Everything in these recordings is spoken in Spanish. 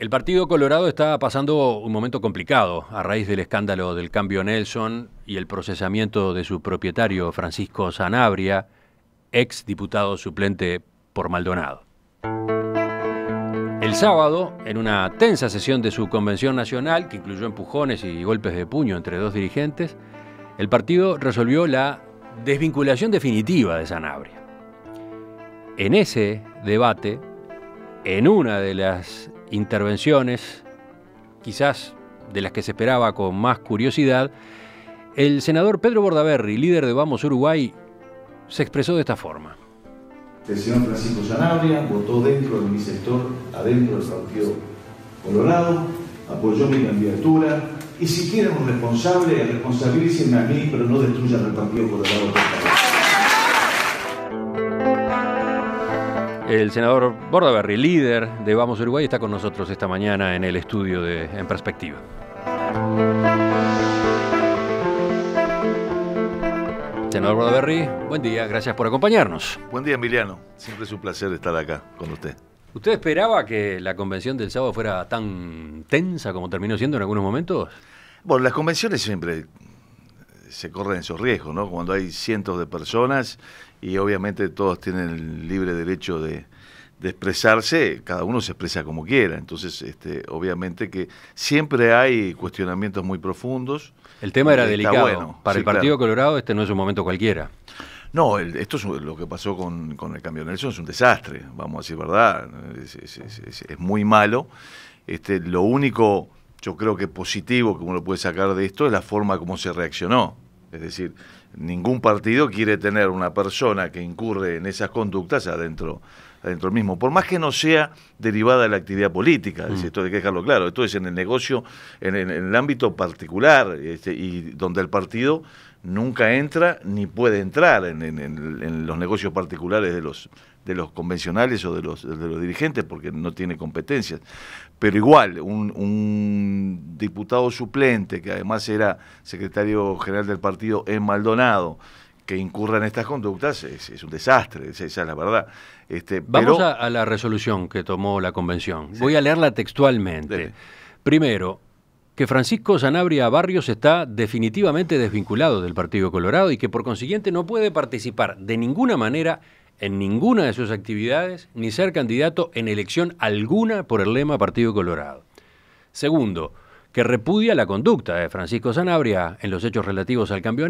El Partido Colorado está pasando un momento complicado a raíz del escándalo del cambio Nelson y el procesamiento de su propietario Francisco Sanabria, ex diputado suplente por Maldonado. El sábado, en una tensa sesión de su convención nacional, que incluyó empujones y golpes de puño entre dos dirigentes, el partido resolvió la desvinculación definitiva de Sanabria. En ese debate, en una de las intervenciones, quizás de las que se esperaba con más curiosidad, el senador Pedro Bordaberry, líder de Vamos Uruguay, se expresó de esta forma. El señor Francisco Sanabria votó dentro de mi sector, adentro del Partido Colorado, apoyó mi candidatura y si quieren un responsable, responsabilicenme a mí, pero no destruyan el Partido Colorado. El senador Bordaberry, líder de Vamos Uruguay, está con nosotros esta mañana en el estudio de En Perspectiva. Senador Bordaberry, buen día, gracias por acompañarnos. Buen día, Emiliano. Siempre es un placer estar acá con usted. ¿Usted esperaba que la convención del sábado fuera tan tensa como terminó siendo en algunos momentos? Bueno, las convenciones siempre se corren esos riesgos, ¿no? Cuando hay cientos de personas y obviamente todos tienen el libre derecho de, expresarse, cada uno se expresa como quiera. Entonces, este, obviamente que siempre hay cuestionamientos muy profundos. El tema era delicado. Para el Partido Colorado este no es un momento cualquiera. No, esto es lo que pasó con, el cambio de Nelson, es un desastre, vamos a decir verdad, es, es muy malo. Este, lo único yo creo que positivo como uno puede sacar de esto es la forma como se reaccionó. Es decir, ningún partido quiere tener una persona que incurre en esas conductas adentro adentro mismo, por más que no sea derivada de la actividad política, mm. esto hay que dejarlo claro, esto es en el negocio, en, el ámbito particular este, y donde el partido nunca entra ni puede entrar en, los negocios particulares de los, de los convencionales o de los, de los dirigentes porque no tiene competencias. Pero igual, un, diputado suplente que además era secretario general del partido en Maldonado que incurran estas conductas es, un desastre, esa es la verdad. Este, Vamos a, la resolución que tomó la convención. Voy a leerla textualmente. Primero, que Francisco Sanabria Barrios está definitivamente desvinculado del Partido Colorado y que por consiguiente no puede participar de ninguna manera en ninguna de sus actividades ni ser candidato en elección alguna por el lema Partido Colorado. Segundo, que repudia la conducta de Francisco Sanabria en los hechos relativos al cambio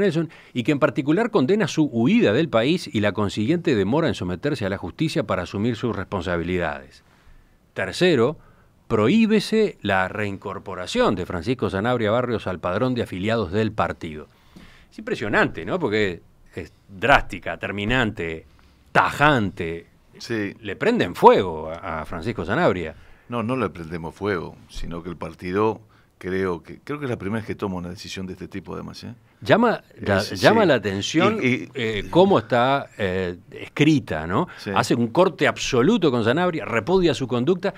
y que en particular condena su huida del país y la consiguiente demora en someterse a la justicia para asumir sus responsabilidades. Tercero, prohíbese la reincorporación de Francisco Sanabria Barrios al padrón de afiliados del partido. Es impresionante, ¿no? Porque es drástica, terminante, tajante. Sí. Le prenden fuego a Francisco Sanabria. No, no le prendemos fuego, sino que el partido creo que creo que es la primera vez que tomo una decisión de este tipo además ¿eh? llama la, llama la atención eh, cómo está eh, escrita no hace un corte absoluto con Zanabria, repudia su conducta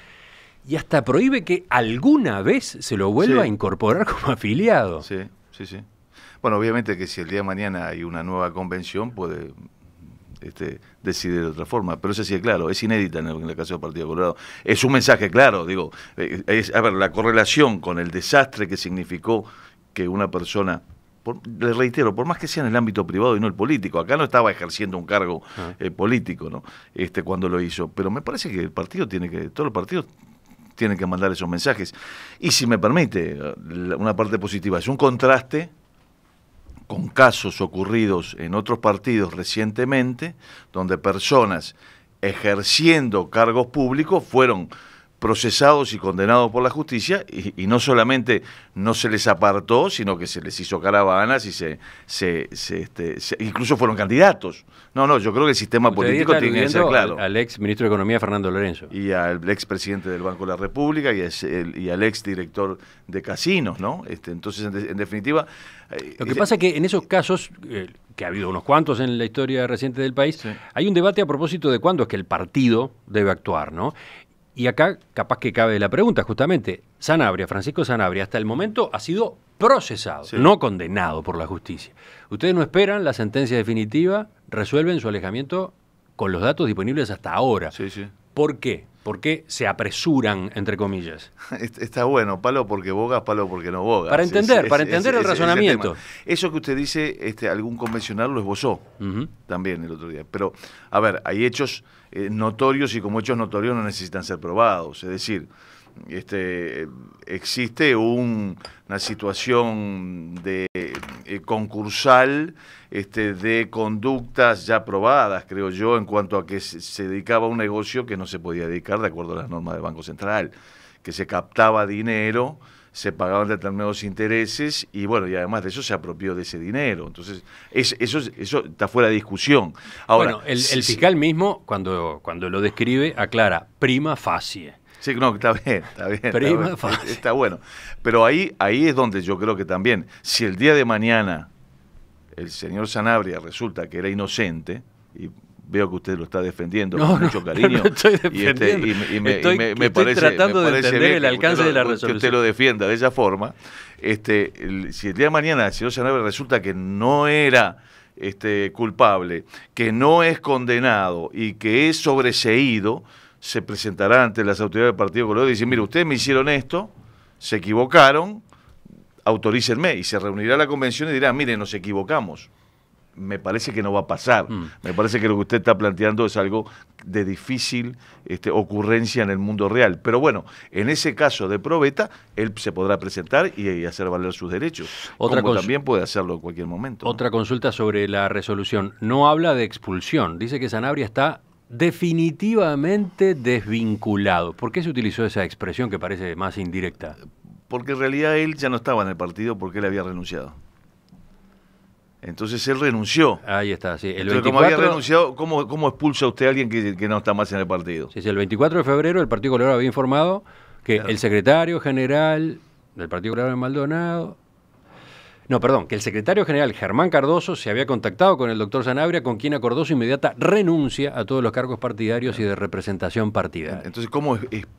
y hasta prohíbe que alguna vez se lo vuelva a incorporar como afiliado sí sí sí bueno obviamente que si el día de mañana hay una nueva convención puede este, decide de otra forma. Pero eso sí es claro, es inédita en el, casa caso del Partido Colorado. Es un mensaje claro, digo, eh, a ver, la correlación con el desastre que significó que una persona le reitero, por más que sea en el ámbito privado y no el político, acá no estaba ejerciendo un cargo ah. eh, político, ¿no? Este cuando lo hizo, pero me parece que el partido tiene que todos los partidos tienen que mandar esos mensajes. Y si me permite, eh, una parte positiva es un contraste con casos ocurridos en otros partidos recientemente, donde personas ejerciendo cargos públicos fueron procesados y condenados por la justicia y, no solamente no se les apartó, sino que se les hizo caravanas y se, se, este, incluso fueron candidatos. No, no, yo creo que el sistema político tiene que ser claro. Al, ex ministro de Economía Fernando Lorenzo. Y al ex presidente del Banco de la República y, y al ex director de casinos, ¿no? Este, entonces, en, definitiva... Eh, Lo que pasa es que en esos casos, eh, que ha habido unos cuantos en la historia reciente del país, hay un debate a propósito de cuándo es que el partido debe actuar, ¿no? Y acá capaz que cabe la pregunta, justamente, Sanabria, Francisco Sanabria, hasta el momento ha sido procesado, no condenado por la justicia. Ustedes no esperan la sentencia definitiva, resuelven su alejamiento con los datos disponibles hasta ahora. Sí, sí. ¿Por qué? ¿Por qué se apresuran, entre comillas? Está bueno, palo porque bogas, palo porque no bogas. Para entender, para entender el razonamiento. Eso que usted dice, este, algún convencional lo esbozó también el otro día. Pero, a ver, hay hechos eh, notorios y como hechos notorios no necesitan ser probados. Es decir, este, existe una situación de eh, concursal este, de conductas ya probadas, creo yo, en cuanto a que se dedicaba a un negocio que no se podía dedicar de acuerdo a las normas del Banco Central, que se captaba dinero se pagaban determinados intereses y bueno, y además de eso se apropió de ese dinero. Entonces, eso, eso está fuera de discusión. Ahora, bueno, el, fiscal mismo, cuando, cuando lo describe, aclara prima facie. Sí, no, está bien, está bien. Prima facie. está bueno. Pero ahí, ahí es donde yo creo que también, si el día de mañana el señor Sanabria resulta que era inocente, y veo que usted lo está defendiendo con mucho cariño. estoy Y, me, parece, tratando de entender el alcance de la resolución. Que usted lo defienda de esa forma. Este, si el día de mañana el señor Sanabria resulta que no era este, culpable, que no es condenado y que es sobreseído, se presentará ante las autoridades del Partido Colorado y dice, mire, ustedes me hicieron esto, se equivocaron, autorícenme. Y se reunirá la convención y dirá, mire, nos equivocamos me parece que no va a pasar. Mm. Me parece que lo que usted está planteando es algo de difícil este, ocurrencia en el mundo real. Pero bueno, en ese caso de probeta, él se podrá presentar y, hacer valer sus derechos. Otra como también puede hacerlo en cualquier momento. Otra consulta sobre la resolución. No habla de expulsión. Dice que Sanabria está definitivamente desvinculado. ¿Por qué se utilizó esa expresión que parece más indirecta? Porque en realidad él ya no estaba en el partido porque él había renunciado. Entonces él renunció. Ahí está, sí. El como había renunciado, ¿cómo, expulsa usted a alguien que, no está más en el partido? Sí, sí, el 24 de febrero el Partido Colorado había informado que el secretario general del Partido Colorado de Maldonado. No, perdón, que el secretario general Germán Cardoso se había contactado con el doctor Sanabria, con quien acordó su inmediata renuncia a todos los cargos partidarios y de representación partidaria. Entonces, ¿cómo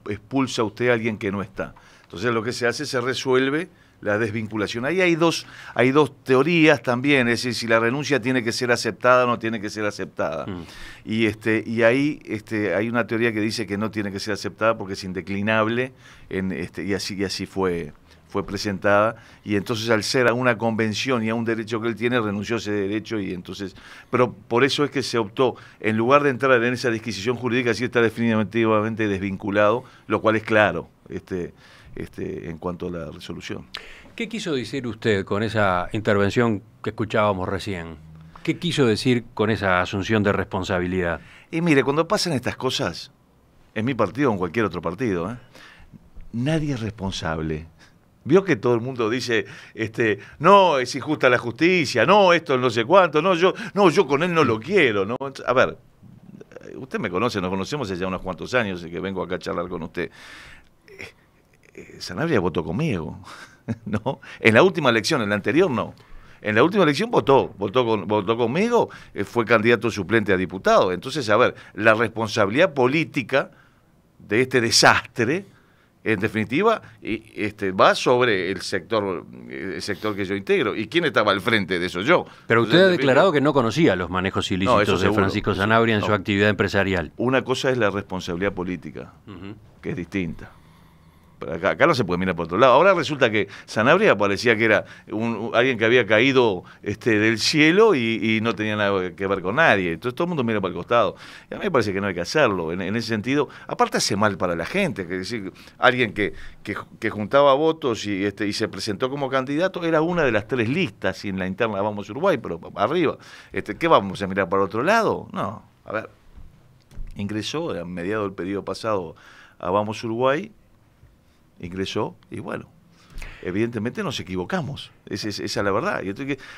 expulsa usted a alguien que no está? Entonces, lo que se hace se resuelve la desvinculación. Ahí hay dos, hay dos teorías también, es decir, si la renuncia tiene que ser aceptada o no tiene que ser aceptada. Mm. Y, este, y ahí este, hay una teoría que dice que no tiene que ser aceptada porque es indeclinable, en, este, y, así, así fue fue presentada y entonces al ser a una convención y a un derecho que él tiene renunció a ese derecho y entonces pero por eso es que se optó en lugar de entrar en esa disquisición jurídica sí está definitivamente desvinculado lo cual es claro este este, en cuanto a la resolución. ¿Qué quiso decir usted con esa intervención que escuchábamos recién? ¿Qué quiso decir con esa asunción de responsabilidad? Y mire, cuando pasan estas cosas, en mi partido o en cualquier otro partido, ¿eh? nadie es responsable. Vio que todo el mundo dice, este, no, es injusta la justicia, no, esto no sé cuánto, no, yo, no, yo con él no lo quiero, A ver, usted me conoce, nos conocemos hace unos cuantos años que vengo acá a charlar con usted. Eh, Sanabria votó conmigo, ¿no? En la última elección, en la anterior no. En la última elección votó, votó, con, votó conmigo, eh, fue candidato suplente a diputado. Entonces, a ver, la responsabilidad política de este desastre, en definitiva, este, va sobre el sector, eh, el sector que yo integro. ¿Y quién estaba al frente de eso? Yo. Pero usted ha declarado que no conocía los manejos ilícitos de Francisco Sanabria en su actividad empresarial. Una cosa es la responsabilidad política, que es distinta. Acá, no se puede mirar por otro lado. Ahora resulta que Sanabria parecía que era alguien que había caído este, del cielo y, no tenía nada que ver con nadie. Entonces todo el mundo mira para el costado. Y a mí me parece que no hay que hacerlo. En, ese sentido, aparte hace mal para la gente. que decir, alguien que, juntaba votos este, y, se presentó como candidato era una de las tres listas y en la interna vamos Uruguay, pero arriba. Este, ¿Qué vamos a mirar para otro lado? No. A ver, ingresó a mediados del periodo pasado a Vamos Uruguay ingresó y bueno, evidentemente nos equivocamos. esa es la verdad.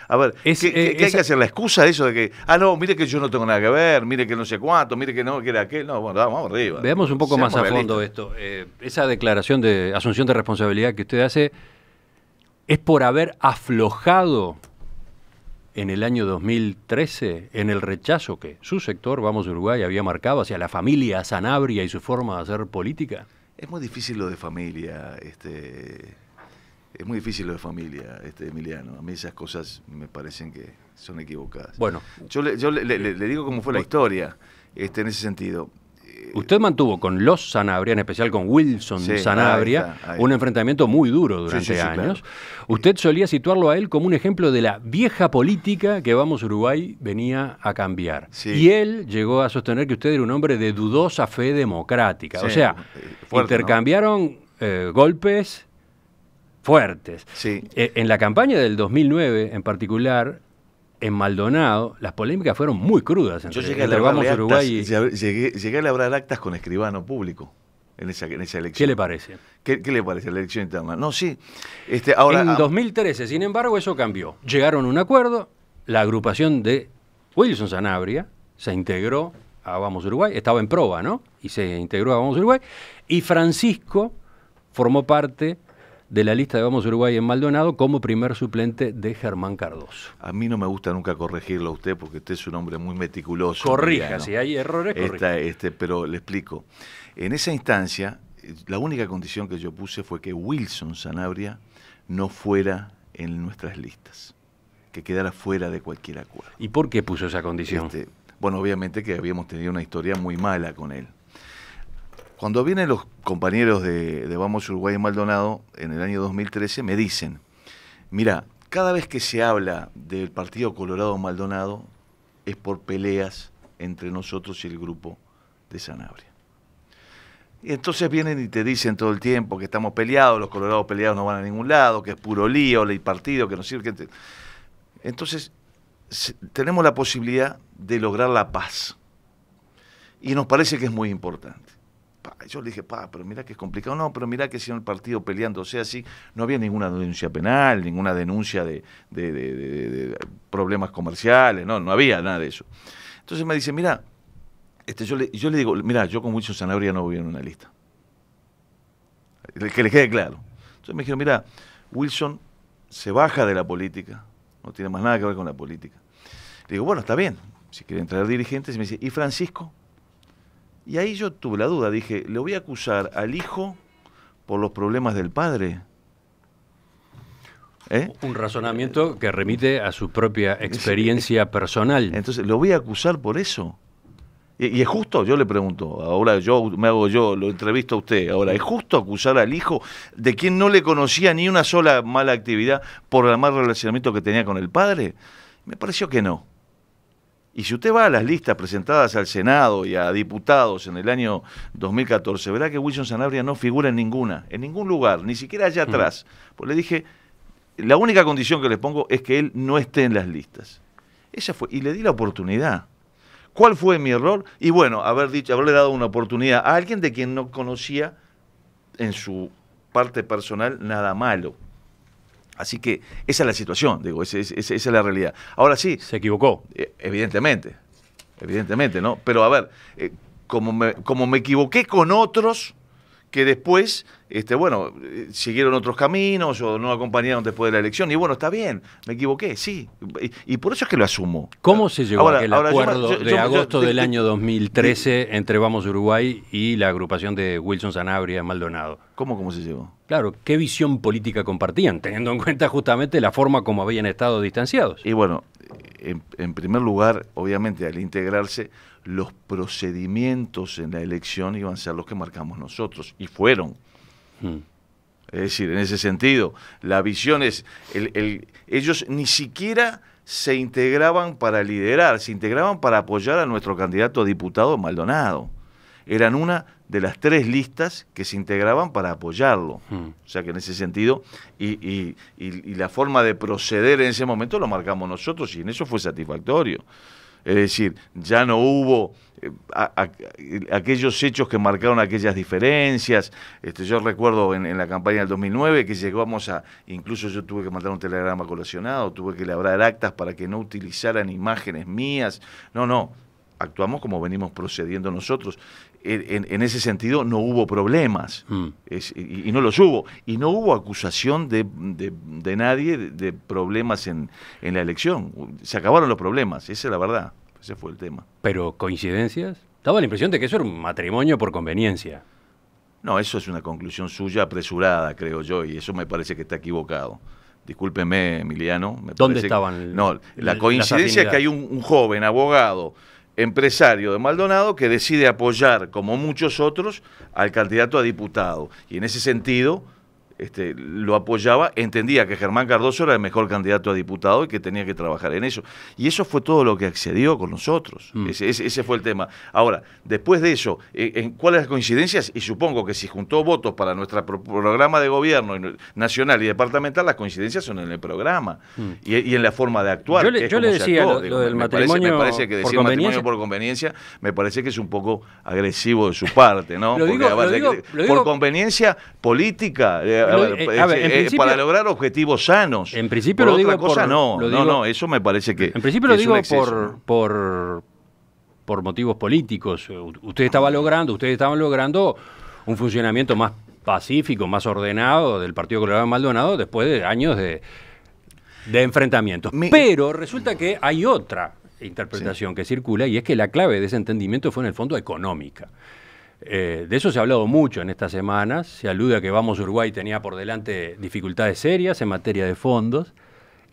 a ver, qué, qué eh, hay que hacer? ¿La excusa de eso de que, ah, no, mire que yo no tengo nada que ver, mire que no sé cuánto, mire que no, que era aquel? No, bueno, vamos arriba. Veamos un poco más a fondo esto. Eh, esa declaración de asunción de responsabilidad que usted hace es por haber aflojado en el año 2013 en el rechazo que su sector, Vamos Uruguay, había marcado hacia la familia Sanabria y su forma de hacer política. Es muy difícil lo de familia, este, es muy difícil lo de familia, este, Emiliano. A mí esas cosas me parecen que son equivocadas. Bueno. Yo le, yo le, digo cómo fue la historia este, en ese sentido. Usted mantuvo con los Sanabria, en especial con Wilson de Sanabria, un enfrentamiento muy duro durante años. Usted solía situarlo a él como un ejemplo de la vieja política que Vamos Uruguay venía a cambiar. Y él llegó a sostener que usted era un hombre de dudosa fe democrática. o sea, eh, intercambiaron eh, golpes fuertes. Eh, en la campaña del 2009 en particular, en Maldonado, las polémicas fueron muy crudas. Entre, Yo llegué a, actas, Uruguay y... llegué, a actas con escribano público. En esa, esa, elección. ¿Qué le parece? ¿Qué, le parece la elección interna? No, sí. Este, ahora, en 2013, ah, sin embargo, eso cambió. Llegaron a un acuerdo, la agrupación de Wilson Sanabria se integró a Vamos Uruguay, estaba en proba, ¿no? Y se integró a Vamos Uruguay, y Francisco formó parte de la lista de Vamos Uruguay en Maldonado como primer suplente de Germán Cardoso. A mí no me gusta nunca corregirlo a usted porque usted es un hombre muy meticuloso. Corrija, si hay errores, corrija. este, pero le explico. En esa instancia, la única condición que yo puse fue que Wilson Sanabria no fuera en nuestras listas, que quedara fuera de cualquier acuerdo. ¿Y por qué puso esa condición? Este, bueno, obviamente que habíamos tenido una historia muy mala con él. Cuando vienen los compañeros de, Vamos Uruguay y Maldonado en el año 2013, me dicen, mira, cada vez que se habla del Partido Colorado Maldonado es por peleas entre nosotros y el grupo de Sanabria. Y entonces vienen y te dicen todo el tiempo que estamos peleados, los colorados peleados no van a ningún lado, que es puro lío, ley partido, que no sirve. Entonces, tenemos la posibilidad de lograr la paz. Y nos parece que es muy importante yo le dije, pa, pero mira que es complicado. No, pero mira que si en el partido peleando sea así, no había ninguna denuncia penal, ninguna denuncia de, problemas comerciales, no, no había nada de eso. Entonces me dice, mira, este, yo, le, yo le digo, mira, yo con Wilson Sanabria no voy en una lista. Que le quede claro. Entonces me dijeron, mira, Wilson se baja de la política, no tiene más nada que ver con la política. Le digo, bueno, está bien, si quiere entrar dirigente, y me dice, ¿y Francisco? Y ahí yo tuve la duda, dije, ¿le voy a acusar al hijo por los problemas del padre? ¿Eh? Un razonamiento que remite a su propia experiencia personal. Entonces, ¿lo voy a acusar por eso? Y, es justo, yo le pregunto, ahora yo me hago yo, lo entrevisto a usted, ahora, ¿es justo acusar al hijo de quien no le conocía ni una sola mala actividad por el mal relacionamiento que tenía con el padre? Me pareció que no. Y si usted va a las listas presentadas al Senado y a diputados en el año 2014, verá que Wilson Sanabria no figura en ninguna, en ningún lugar, ni siquiera allá mm. atrás. Pues le dije, la única condición que le pongo es que él no esté en las listas. Esa fue, y le di la oportunidad. ¿Cuál fue mi error? Y bueno, haber dicho, haberle dado una oportunidad a alguien de quien no conocía en su parte personal nada malo. Así que esa es la situación, digo, esa, es la realidad. Ahora sí. Se equivocó. E, evidentemente, evidentemente, ¿no? Pero a ver, eh, como, como me equivoqué con otros, que después, este, bueno, siguieron otros caminos o no acompañaron después de la elección. Y bueno, está bien, me equivoqué, sí. Y, por eso es que lo asumo. ¿Cómo se llegó el acuerdo de agosto del año 2013 entre Vamos Uruguay y la agrupación de Wilson Sanabria Maldonado? ¿Cómo, cómo se llegó? Claro, ¿qué visión política compartían? Teniendo en cuenta justamente la forma como habían estado distanciados. Y bueno, en, primer lugar, obviamente, al integrarse, los procedimientos en la elección iban a ser los que marcamos nosotros, y fueron. Hmm. Es decir, en ese sentido, la visión es, el, ellos ni siquiera se integraban para liderar, se integraban para apoyar a nuestro candidato a diputado Maldonado. Eran una de las tres listas que se integraban para apoyarlo. Hmm. O sea que en ese sentido, y, la forma de proceder en ese momento lo marcamos nosotros y en eso fue satisfactorio. Es decir, ya no hubo eh, aquellos hechos que marcaron aquellas diferencias. Este, yo recuerdo en, la campaña del 2009 que llegamos a, incluso yo tuve que mandar un telegrama colacionado, tuve que labrar actas para que no utilizaran imágenes mías. No, no, actuamos como venimos procediendo nosotros en, ese sentido no hubo problemas mm. y, no los hubo. Y no hubo acusación de, de, nadie de, problemas en, en, la elección. Se acabaron los problemas, esa es la verdad. Ese fue el tema. ¿Pero coincidencias? Daba la impresión de que eso era un matrimonio por conveniencia. No, eso es una conclusión suya apresurada, creo yo, y eso me parece que está equivocado. Discúlpeme, Emiliano. ¿Dónde estaban? no, la coincidencia es que hay un joven abogado empresario de Maldonado que decide apoyar, como muchos otros, al candidato a diputado. Y en ese sentido, este, lo apoyaba, entendía que Germán Cardoso era el mejor candidato a diputado y que tenía que trabajar en eso. Y eso fue todo lo que accedió con nosotros. Mm. Ese, fue el tema. Ahora, después de eso, eh, ¿en las coincidencias? Y supongo que si juntó votos para nuestro programa de gobierno nacional y departamental, las coincidencias son en el programa mm. y, en la forma de actuar. Yo le, decía lo, del matrimonio, me parece que decir matrimonio por conveniencia me parece que es un poco agresivo de su parte, ¿no? por conveniencia política. Eh, eh, eh, para lograr objetivos sanos. En principio lo digo por, no, no, no, eso me parece que En principio lo digo por, por por motivos políticos. Usted estaba logrando, ustedes estaban logrando un funcionamiento más pacífico, más ordenado del Partido Colorado Maldonado después de años de, de enfrentamientos. Pero resulta que hay otra interpretación que circula y es que la clave de ese entendimiento fue en el fondo económica. Eh, de eso se ha hablado mucho en estas semanas. Se alude a que Vamos Uruguay tenía por delante dificultades serias en materia de fondos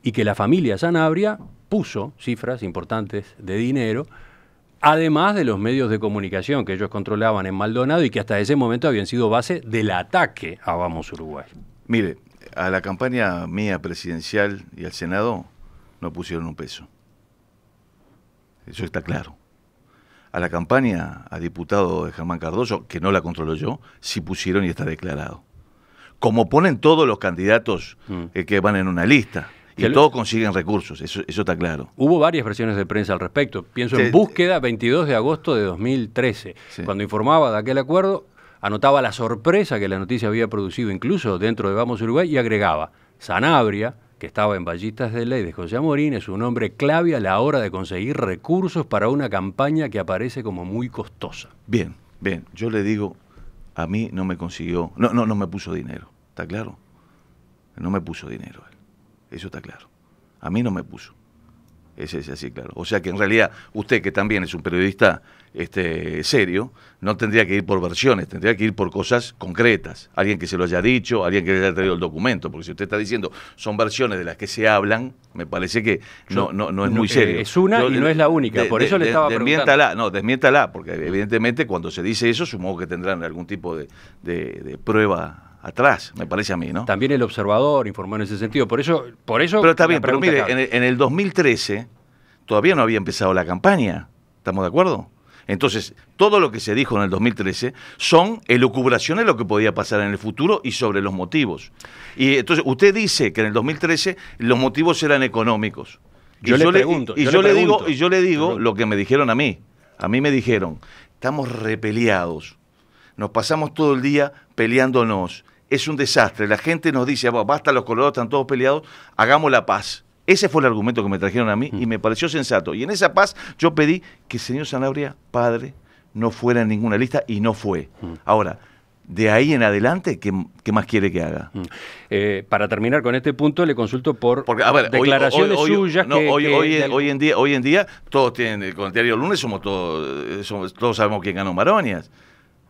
y que la familia Sanabria puso cifras importantes de dinero, además de los medios de comunicación que ellos controlaban en Maldonado y que hasta ese momento habían sido base del ataque a Vamos Uruguay. Mire, a la campaña mía presidencial y al Senado no pusieron un peso. Eso está claro a la campaña a diputado de Germán Cardoso, que no la controlo yo, si pusieron y está declarado. Como ponen todos los candidatos mm. eh, que van en una lista. Y todos consiguen recursos, eso, está claro. Hubo varias versiones de prensa al respecto. Pienso en Búsqueda, 22 de agosto de 2013, cuando informaba de aquel acuerdo, anotaba la sorpresa que la noticia había producido incluso dentro de Vamos Uruguay y agregaba, Sanabria, que estaba en Ballistas de Ley de José Amorín, es un hombre clave a la hora de conseguir recursos para una campaña que aparece como muy costosa. Bien, bien, yo le digo, a mí no me consiguió, no, no, no me puso dinero, ¿está claro? No me puso dinero él, eso está claro. A mí no me puso. Ese es así, claro. O sea que en realidad usted, que también es un periodista este, serio, no tendría que ir por versiones, tendría que ir por cosas concretas. Alguien que se lo haya dicho, alguien que le haya traído el documento. Porque si usted está diciendo son versiones de las que se hablan, me parece que no, no, es muy serio. Eh, es una y no es la única, por eso le estaba preguntando. no, desmiéntala, porque evidentemente cuando se dice eso, supongo que tendrán algún tipo de, de prueba atrás, me parece a mí, ¿no? También el observador informó en ese sentido. Por eso, por eso. Pero está bien, pero mire, en el, 2013 todavía no había empezado la campaña. ¿Estamos de acuerdo? Entonces, todo lo que se dijo en el 2013 son elucubraciones de lo que podía pasar en el futuro y sobre los motivos. Y entonces, usted dice que en el 2013 los motivos eran económicos. Yo, le, pregunto, y yo, le, digo, y yo le digo lo que me dijeron a mí. A mí me dijeron, estamos repeleados. Nos pasamos todo el día peleándonos es un desastre. La gente nos dice, basta, los colorados están todos peleados, hagamos la paz. Ese fue el argumento que me trajeron a mí y mm. me pareció sensato. Y en esa paz yo pedí que el señor Sanabria, padre, no fuera en ninguna lista y no fue. Mm. Ahora, de ahí en adelante, ¿qué, más quiere que haga? Mm. Eh, para terminar con este punto, le consulto por declaraciones suyas. que, hoy, en día, hoy en día, todos tienen, el diario lunes, somos todos, todos sabemos quién ganó Maronias.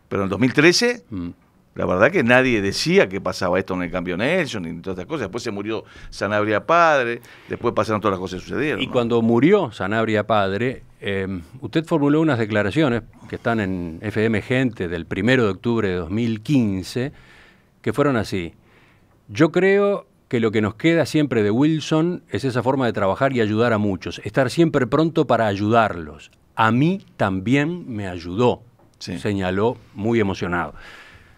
Pero en 2013, la verdad que nadie decía que pasaba esto en el cambio Nelson y todas estas cosas. Después se murió Sanabria Padre, después pasaron todas las cosas que sucedieron. Y cuando murió Sanabria Padre, eh, usted formuló unas declaraciones que están en FM Gente del 1 de octubre de 2015, que fueron así. Yo creo que lo que nos queda siempre de Wilson es esa forma de trabajar y ayudar a muchos, estar siempre pronto para ayudarlos. A mí también me ayudó, señaló muy emocionado.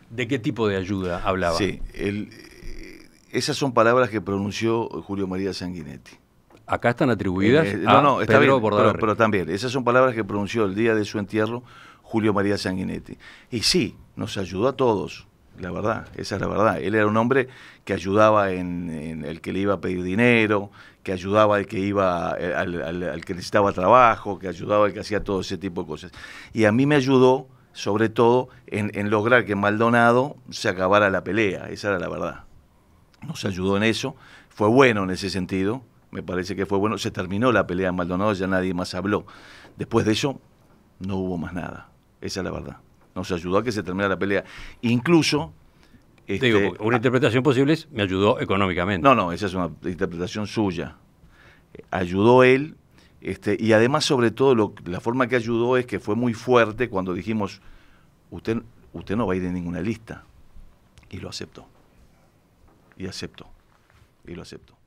¿De qué tipo de ayuda hablaba? Sí, eh, esas son palabras que pronunció Julio María Sanguinetti. Acá están atribuidas. Eh, no, no, está bien, pero, también, esas son palabras que pronunció el día de su entierro Julio María Sanguinetti. Y sí, nos ayudó a todos, la verdad, esa es la verdad. Él era un hombre que ayudaba en, el que le iba a pedir dinero, que ayudaba al que iba eh, al que necesitaba trabajo, que ayudaba al que hacía todo ese tipo de cosas. Y a mí me ayudó sobre todo en, lograr que Maldonado se acabara la pelea, esa era la verdad. Nos ayudó en eso, fue bueno en ese sentido, me parece que fue bueno, se terminó la pelea en Maldonado, ya nadie más habló. Después de eso, no hubo más nada, esa es la verdad. Nos ayudó a que se terminara la pelea. Incluso... Este, digo, una interpretación posible es, me ayudó económicamente. No, no, esa es una interpretación suya. Ayudó él este, y además, sobre todo, la forma que ayudó es que fue muy fuerte cuando dijimos, usted, no va a ir en ninguna lista. Y lo aceptó. Y aceptó. Y lo aceptó.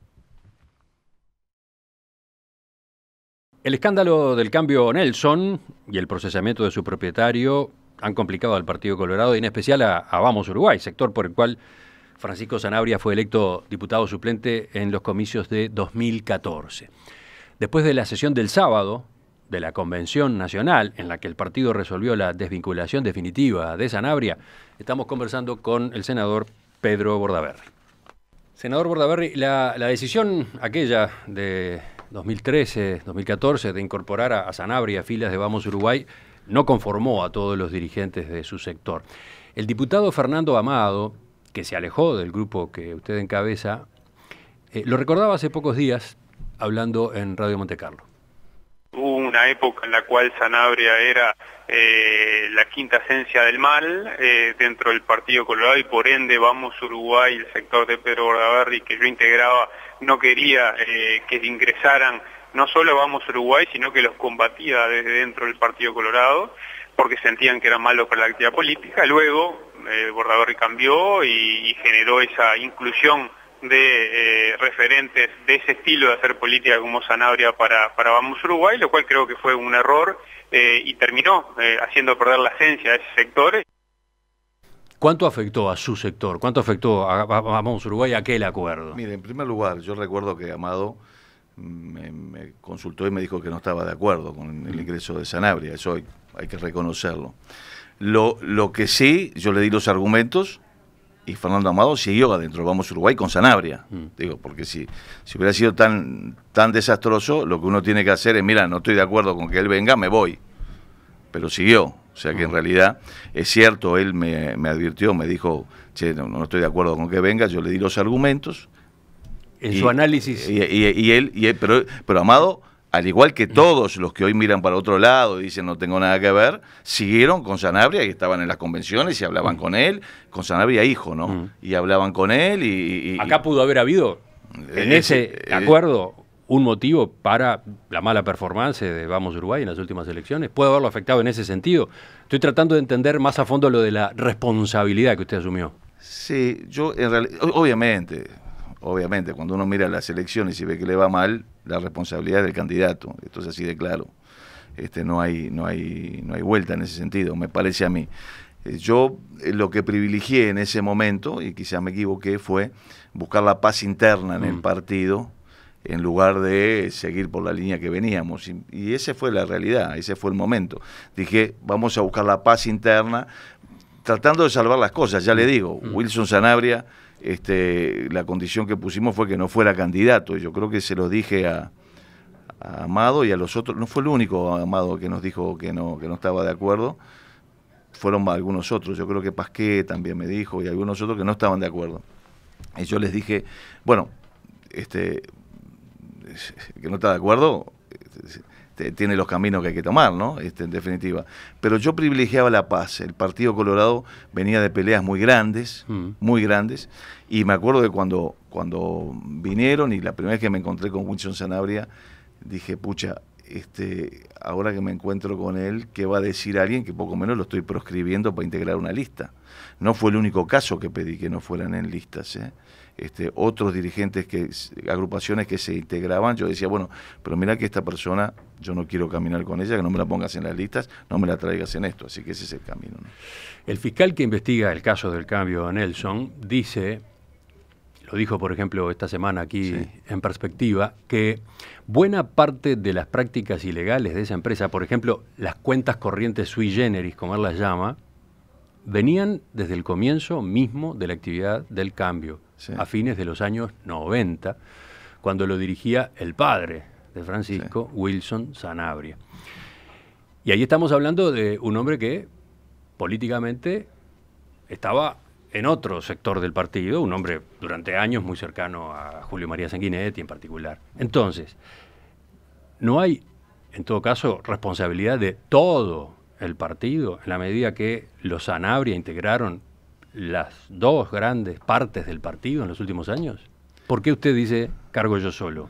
El escándalo del cambio Nelson y el procesamiento de su propietario han complicado al Partido Colorado y en especial a, Vamos Uruguay, sector por el cual Francisco Sanabria fue electo diputado suplente en los comicios de 2014. Después de la sesión del sábado de la Convención Nacional, en la que el partido resolvió la desvinculación definitiva de Sanabria, estamos conversando con el senador Pedro Bordaberry. Senador Bordaberry, la, decisión aquella de 2013-2014 de incorporar a, Sanabria a filas de Vamos Uruguay no conformó a todos los dirigentes de su sector. El diputado Fernando Amado, que se alejó del grupo que usted encabeza, eh, lo recordaba hace pocos días hablando en Radio Monte Carlo. Hubo una época en la cual Sanabria era eh, la quinta esencia del mal eh, dentro del Partido Colorado y por ende Vamos Uruguay, el sector de Pedro Bordaberry que yo integraba, no quería eh, que ingresaran no solo Vamos Uruguay, sino que los combatía desde dentro del Partido Colorado porque sentían que eran malos para la actividad política. Luego Bordaberry cambió y generó esa inclusión de eh, referentes de ese estilo de hacer política como Sanabria para, para Vamos Uruguay, lo cual creo que fue un error eh, y terminó eh, haciendo perder la esencia de ese sector. ¿Cuánto afectó a su sector? ¿Cuánto afectó a, Vamos Uruguay aquel acuerdo? Mire, en primer lugar, yo recuerdo que Amado mm, me, consultó y me dijo que no estaba de acuerdo con el ingreso de Sanabria, eso hay, que reconocerlo. Lo, lo que sí, yo le di los argumentos, y Fernando Amado siguió adentro, vamos Uruguay con Sanabria. Mm. Digo, porque si, si hubiera sido tan, tan desastroso, lo que uno tiene que hacer es, mira, no estoy de acuerdo con que él venga, me voy. Pero siguió. O sea que en mm. realidad es cierto, él me, advirtió, me dijo, che, no, estoy de acuerdo con que venga, yo le di los argumentos. En su análisis. Y, pero, pero Amado al igual que todos los que hoy miran para otro lado y dicen no tengo nada que ver, siguieron con Sanabria y estaban en las convenciones y hablaban mm. con él, con Sanabria hijo, ¿no? Mm. Y hablaban con él y... Acá pudo haber habido, en eh, ese, eh, eh, acuerdo, un motivo para la mala performance de Vamos Uruguay en las últimas elecciones. Puede haberlo afectado en ese sentido. Estoy tratando de entender más a fondo lo de la responsabilidad que usted asumió. Sí, yo en realidad, obviamente, obviamente, cuando uno mira las elecciones y ve que le va mal, la responsabilidad es del candidato. Esto es así de claro. Este, no, hay, no, hay, no hay vuelta en ese sentido, me parece a mí. Eh, yo eh, lo que privilegié en ese momento, y quizá me equivoqué, fue buscar la paz interna en el mm. partido en lugar de seguir por la línea que veníamos. Y, ese esa fue la realidad, ese fue el momento. Dije, vamos a buscar la paz interna, tratando de salvar las cosas, ya le mm. digo, mm. Wilson Sanabria este, la condición que pusimos fue que no fuera candidato. Yo creo que se lo dije a, Amado y a los otros. No fue el único Amado que nos dijo que no, que no estaba de acuerdo. Fueron algunos otros. Yo creo que Pasqué también me dijo y algunos otros que no estaban de acuerdo. Y yo les dije, bueno, este, que no está de acuerdo, este, este, tiene los caminos que hay que tomar, ¿no? Este, en definitiva. Pero yo privilegiaba la paz. El Partido Colorado venía de peleas muy grandes, mm. muy grandes. Y me acuerdo de cuando, cuando vinieron y la primera vez que me encontré con Wilson Sanabria, dije, pucha, este, ahora que me encuentro con él, ¿qué va a decir alguien que poco menos lo estoy proscribiendo para integrar una lista? No fue el único caso que pedí que no fueran en listas. ¿eh? Este, otros dirigentes, que agrupaciones que se integraban, yo decía, bueno, pero mira que esta persona, yo no quiero caminar con ella, que no me la pongas en las listas, no me la traigas en esto, así que ese es el camino. El fiscal que investiga el caso del cambio Nelson dice, lo dijo por ejemplo esta semana aquí en perspectiva, que buena parte de las prácticas ilegales de esa empresa, por ejemplo, las cuentas corrientes sui generis, como él las llama, venían desde el comienzo mismo de la actividad del cambio, a fines de los años 90, cuando lo dirigía el padre de Francisco, Wilson Sanabria. Y ahí estamos hablando de un hombre que políticamente estaba en otro sector del partido, un hombre durante años muy cercano a Julio María Sanguinetti en particular. Entonces, no hay, en todo caso, responsabilidad de todo el partido en la medida que los Sanabria integraron las dos grandes partes del partido en los últimos años? ¿Por qué usted dice cargo yo solo?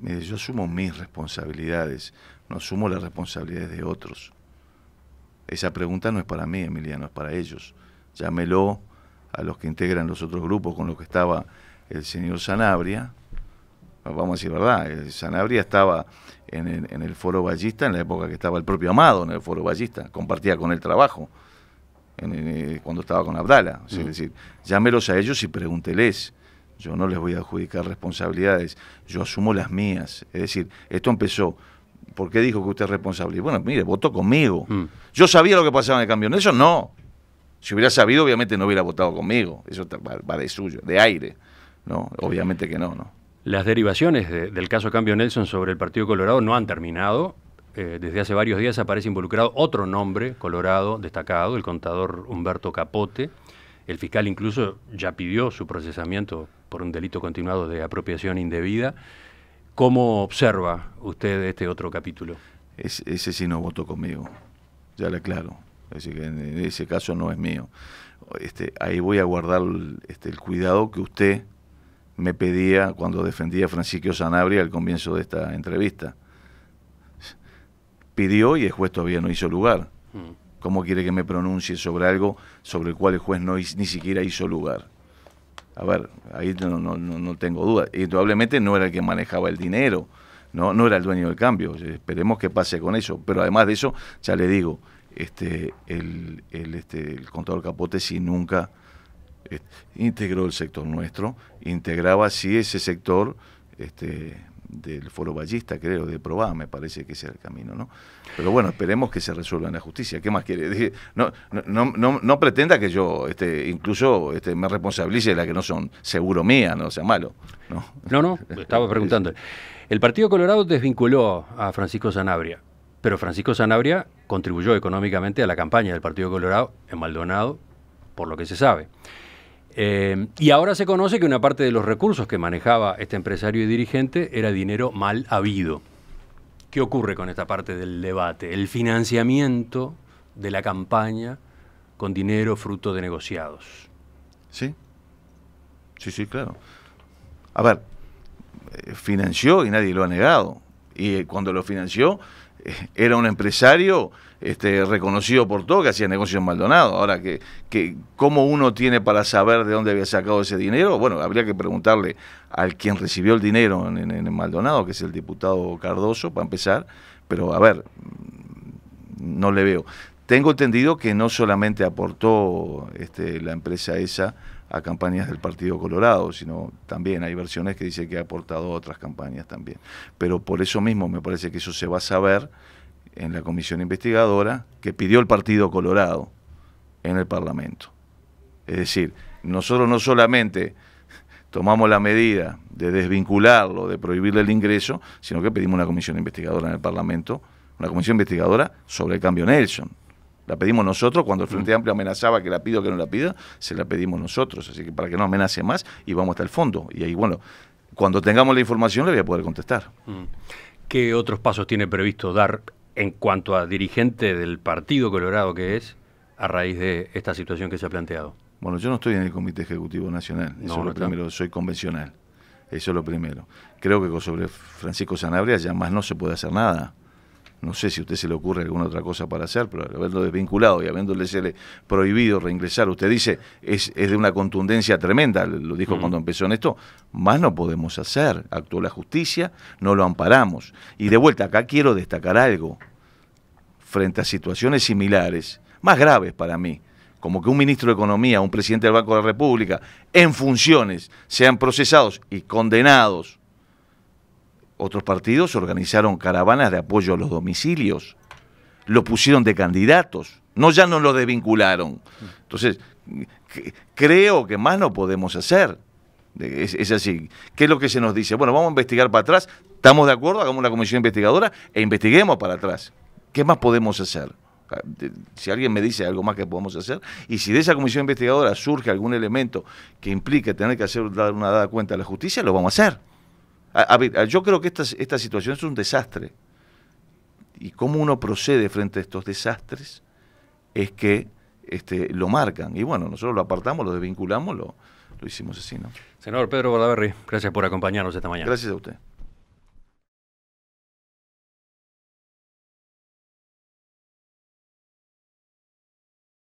yo asumo mis responsabilidades, no asumo las responsabilidades de otros. Esa pregunta no es para mí, Emiliano, es para ellos. Llámelo a los que integran los otros grupos con los que estaba el señor Sanabria. Vamos a decir verdad, el Sanabria estaba en, el Foro Ballista, en la época que estaba el propio Amado en el Foro Ballista, compartía con él trabajo. Eh, cuando estaba con Abdala. Es mm. decir, llámelos a ellos y pregúnteles. Yo no les voy a adjudicar responsabilidades, yo asumo las mías. Es decir, esto empezó. ¿Por qué dijo que usted es responsable? Bueno, mire, voto conmigo. Mm. Yo sabía lo que pasaba en el camión, eso no. Si hubiera sabido, obviamente no hubiera votado conmigo. Eso va de suyo, de aire. No, obviamente que no, ¿no? Las derivaciones del caso Cambio Nelson sobre el Partido Colorado no han terminado. Eh, desde hace varios días aparece involucrado otro nombre colorado destacado, el contador Humberto Capote. El fiscal incluso ya pidió su procesamiento por un delito continuado de apropiación indebida. ¿Cómo observa usted este otro capítulo? ese sí no votó conmigo, ya le aclaro. Así que en ese caso no es mío. Este, ahí voy a guardar el este, cuidado que usted me pedía cuando defendía a Francisco Sanabria al comienzo de esta entrevista. Pidió y el juez todavía no hizo lugar. Mm. ¿Cómo quiere que me pronuncie sobre algo sobre el cual el juez no, ni siquiera hizo lugar? A ver, ahí no, tengo duda. Indudablemente no era el que manejaba el dinero, no, no era el dueño del cambio. Esperemos que pase con eso. Pero además de eso, ya le digo, este, el, este, el contador Capote si nunca integró el sector nuestro, integraba así ese sector este, del foro ballista, creo, de Probá, me parece que sea el camino, ¿no? Pero bueno, esperemos que se resuelva en la justicia. ¿Qué más quiere? No, no, no, no pretenda que yo este, incluso este, me responsabilice de las que no son seguro mía, no sea malo. No, no, no estaba preguntando. El Partido Colorado desvinculó a Francisco Sanabria, pero Francisco Sanabria contribuyó económicamente a la campaña del Partido Colorado en Maldonado, por lo que se sabe. Eh, y ahora se conoce que una parte de los recursos que manejaba este empresario y dirigente era dinero mal habido. ¿Qué ocurre con esta parte del debate? El financiamiento de la campaña con dinero fruto de negociados. Sí, sí, sí, claro. A ver, eh, financió y nadie lo ha negado. Y eh, cuando lo financió, era un empresario este, reconocido por todo que hacía negocios en Maldonado. Ahora, que, que ¿cómo uno tiene para saber de dónde había sacado ese dinero? Bueno, habría que preguntarle al quien recibió el dinero en, Maldonado, que es el diputado Cardoso, para empezar. Pero, a ver, no le veo. Tengo entendido que no solamente aportó este, la empresa esa a campañas del Partido Colorado, sino también hay versiones que dice que ha aportado otras campañas también. Pero por eso mismo me parece que eso se va a saber en la comisión investigadora que pidió el Partido Colorado en el Parlamento. Es decir, nosotros no solamente tomamos la medida de desvincularlo, de prohibirle el ingreso, sino que pedimos una comisión investigadora en el Parlamento, una comisión investigadora sobre el cambio Nelson. La pedimos nosotros, cuando el Frente Amplio amenazaba que la pido o que no la pida, se la pedimos nosotros, así que para que no amenace más y vamos hasta el fondo. Y ahí, bueno, cuando tengamos la información le voy a poder contestar. Mm. ¿Qué otros pasos tiene previsto dar en cuanto a dirigente del Partido Colorado que es, a raíz de esta situación que se ha planteado? Bueno, yo no estoy en el Comité Ejecutivo Nacional, eso es lo primero, soy convencional, eso es lo primero. Creo que sobre Francisco Sanabria ya más no se puede hacer nada no sé si a usted se le ocurre alguna otra cosa para hacer, pero haberlo desvinculado y habiéndole prohibido reingresar, usted dice, es, de una contundencia tremenda, lo dijo mm. cuando empezó en esto, más no podemos hacer, actuó la justicia, no lo amparamos. Y de vuelta, acá quiero destacar algo, frente a situaciones similares, más graves para mí, como que un ministro de Economía, un presidente del Banco de la República, en funciones, sean procesados y condenados otros partidos organizaron caravanas de apoyo a los domicilios, lo pusieron de candidatos, no ya no lo desvincularon. Entonces, creo que más no podemos hacer. Es, así. ¿Qué es lo que se nos dice? Bueno, vamos a investigar para atrás. ¿Estamos de acuerdo? Hagamos una comisión investigadora e investiguemos para atrás. ¿Qué más podemos hacer? Ah, si alguien me dice algo más que podemos hacer, y si de esa comisión investigadora surge algún elemento que implique tener que hacer dar una dada cuenta a la justicia, lo vamos a hacer yo creo que esta, esta situación es un desastre. Y cómo uno procede frente a estos desastres es que este, lo marcan. Y bueno, nosotros lo apartamos, lo desvinculamos, lo, lo hicimos así, ¿no? Senador Pedro Bordaberry, gracias por acompañarnos esta mañana. Gracias a usted.